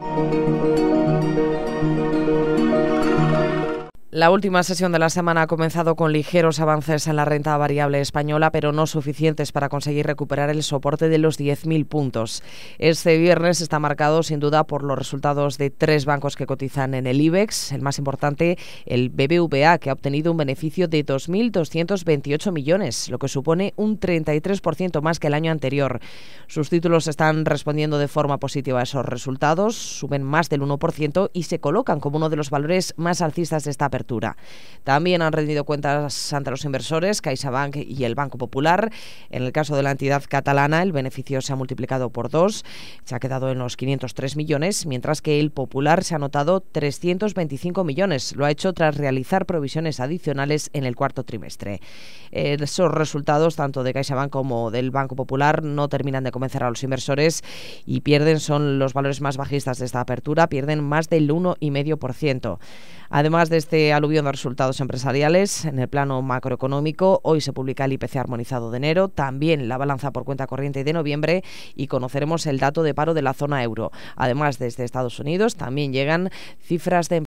Música La última sesión de la semana ha comenzado con ligeros avances en la renta variable española, pero no suficientes para conseguir recuperar el soporte de los 10.000 puntos. Este viernes está marcado sin duda por los resultados de tres bancos que cotizan en el IBEX. El más importante, el BBVA, que ha obtenido un beneficio de 2.228 millones, lo que supone un 33% más que el año anterior. Sus títulos están respondiendo de forma positiva a esos resultados, suben más del 1% y se colocan como uno de los valores más alcistas de esta apertura. También han rendido cuentas ante los inversores CaixaBank y el Banco Popular. En el caso de la entidad catalana, el beneficio se ha multiplicado por dos, se ha quedado en los 503 millones, mientras que el Popular se ha anotado 325 millones. Lo ha hecho tras realizar provisiones adicionales en el cuarto trimestre. Esos resultados, tanto de CaixaBank como del Banco Popular, no terminan de convencer a los inversores y pierden, son los valores más bajistas de esta apertura, pierden más del 1,5%. Además de este aluvión de resultados empresariales en el plano macroeconómico, hoy se publica el IPC armonizado de enero, también la balanza por cuenta corriente de noviembre y conoceremos el dato de paro de la zona euro. Además, desde Estados Unidos también llegan cifras de